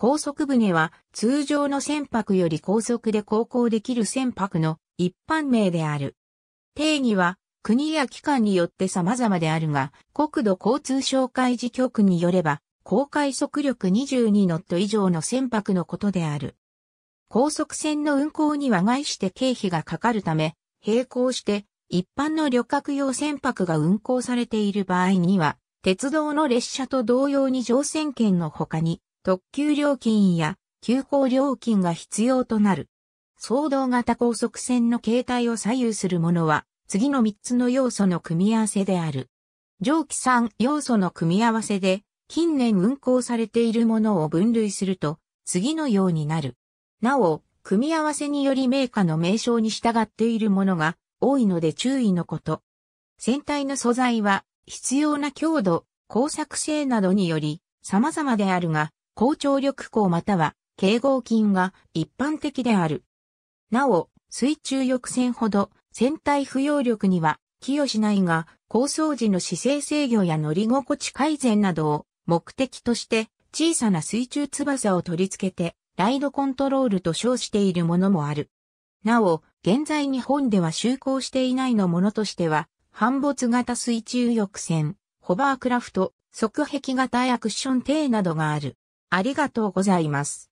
高速船は通常の船舶より高速で航行できる船舶の一般名である。定義は国や機関によって様々であるが、国土交通省海事局によれば、航海速力22ノット以上の船舶のことである。高速船の運航には外して経費がかかるため、並行して一般の旅客用船舶が運航されている場合には、鉄道の列車と同様に乗船券の他に、特急料金や急行料金が必要となる。騒動型高速線の形態を左右するものは、次の3つの要素の組み合わせである。上記3要素の組み合わせで、近年運行されているものを分類すると、次のようになる。なお、組み合わせによりメーカーの名称に従っているものが多いので注意のこと。船体の素材は必要な強度、工作性などにより様々であるが、高張力鋼または警合金が一般的である。なお、水中翼船ほど船体浮揚力には寄与しないが、高層時の姿勢制御や乗り心地改善などを目的として小さな水中翼を取り付けてライドコントロールと称しているものもある。なお、現在日本では就航していないのものとしては、反没型水中翼船、ホバークラフト、側壁型アクション艇などがある。ありがとうございます。